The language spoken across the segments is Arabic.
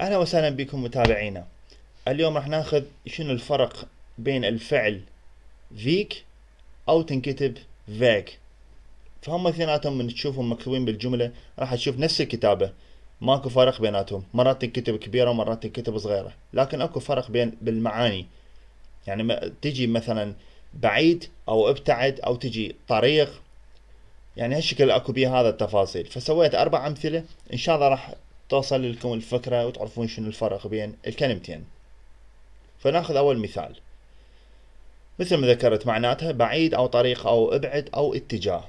اهلا وسهلا بكم متابعينا اليوم راح ناخذ شنو الفرق بين الفعل فيك او تنكتب فيك فهم اثنيناتهم من تشوفهم مكتوبين بالجمله راح تشوف نفس الكتابه ماكو فرق بيناتهم مرات تنكتب كبيره ومرات تنكتب صغيره لكن اكو فرق بين بالمعاني يعني ما تجي مثلا بعيد او ابتعد او تجي طريق يعني هالشكل اكو بيه هذا التفاصيل فسويت اربع امثله ان شاء الله راح توصل لكم الفكرة وتعرفون شنو الفرق بين الكلمتين فناخذ أول مثال مثل ما ذكرت معناتها بعيد أو طريق أو ابعد أو اتجاه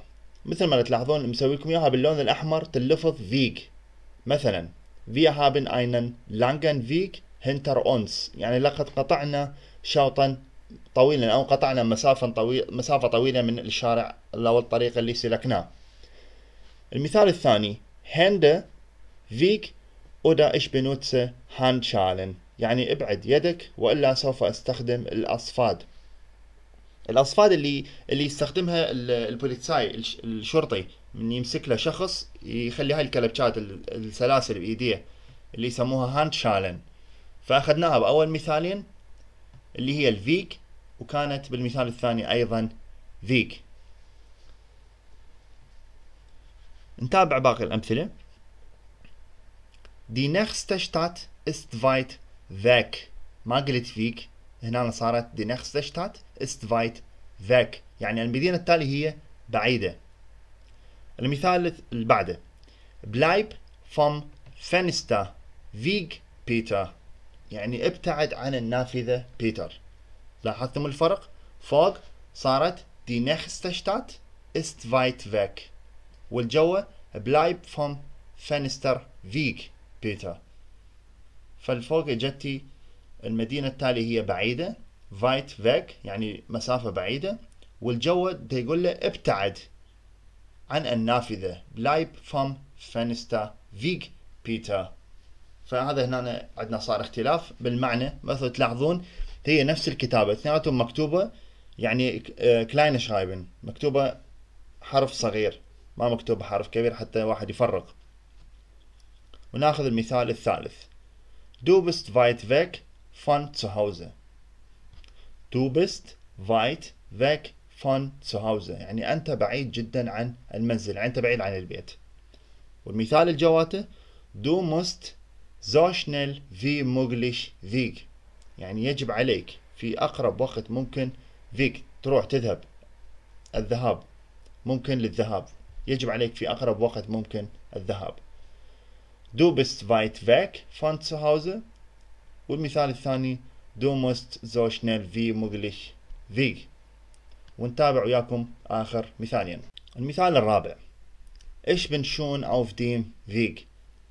مثل ما تلاحظون مسوي لكم إياها باللون الأحمر تلفظ فيج مثلا Wir هابن أينن لانجن Weg هنتر أونس يعني لقد قطعنا شوطا طويلا أو قطعنا مسافة طويلة مسافة طويلة من الشارع أو الطريق اللي سلكناه المثال الثاني هند فيك oder ich benutze Handschalen يعني ابعد يدك والا سوف استخدم الاصفاد الاصفاد اللي اللي يستخدمها البوليتساي الشرطي من يمسك له شخص يخلي هاي الكلبشات السلاسل بايديه اللي يسموها هاند شالن فاخذناها باول مثالين اللي هي الفيك وكانت بالمثال الثاني ايضا فيك نتابع باقي الامثله Die nächste Stadt ist weit weg. ما قلت فيك هنا صارت die nächste Stadt ist weit weg. يعني المدينة التالية هي بعيدة. المثال اللي بعده. Bleib vom Fenster weg Peter. يعني ابتعد عن النافذة بيتر. لاحظتم الفرق؟ فوق صارت die nächste Stadt ist weit weg. والجوه bleib vom Fenster weg. بيتا فالفوق اجتي المدينة التالية هي بعيدة فايت فيك يعني مسافة بعيدة والجو يقول له ابتعد عن النافذة بلايب فام فنستا فيك بيتا فهذا هنا عندنا صار اختلاف بالمعنى مثل تلاحظون هي نفس الكتابة اثنيناتهم مكتوبة يعني كلاين شرايبن مكتوبة حرف صغير ما مكتوب حرف كبير حتى واحد يفرق وناخذ المثال الثالث Du bist weit weg von zu Hause. Du bist weit weg von zu Hause. يعني أنت بعيد جدا عن المنزل، يعني أنت بعيد عن البيت. والمثال الجواته Du musst so schnell wie möglich weg. يعني يجب عليك في أقرب وقت ممكن فيك تروح تذهب الذهاب ممكن للذهاب يجب عليك في أقرب وقت ممكن الذهاب Du bist weit weg von zu Hause. والمثال الثاني Du musst so schnell wie möglich weg. ونتابع وياكم آخر مثالين. المثال الرابع. إيش بنشون auf dem Weg؟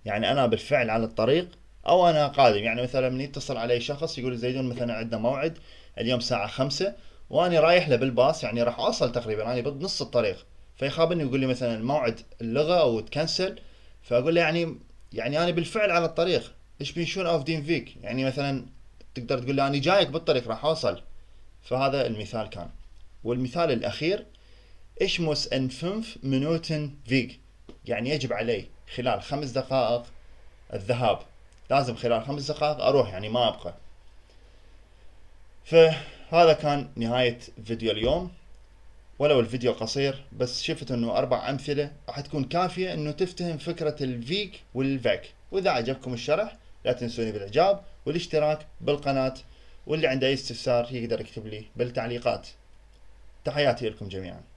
يعني أنا بالفعل على الطريق أو أنا قادم، يعني مثلا من يتصل علي شخص يقول زيدون مثلا عندنا موعد اليوم الساعة خمسة وأنا رايح له بالباص يعني راح أوصل تقريبا أنا يعني بنص الطريق، فيخابرني يقول لي مثلا موعد اللغة أو تكنسل، فأقول له يعني يعني انا بالفعل على الطريق ايش بنشون اوف دين فيك يعني مثلا تقدر تقول له انا جايك بالطريق راح اوصل فهذا المثال كان والمثال الاخير ايش موس ان فنف منوتن فيك يعني يجب علي خلال خمس دقائق الذهاب لازم خلال خمس دقائق اروح يعني ما ابقى فهذا كان نهاية فيديو اليوم ولو الفيديو قصير بس شفت انه اربع امثله راح تكون كافيه انه تفتهم فكره الفيك والفاك واذا عجبكم الشرح لا تنسوني بالاعجاب والاشتراك بالقناه واللي عنده اي استفسار يقدر يكتب لي بالتعليقات تحياتي لكم جميعا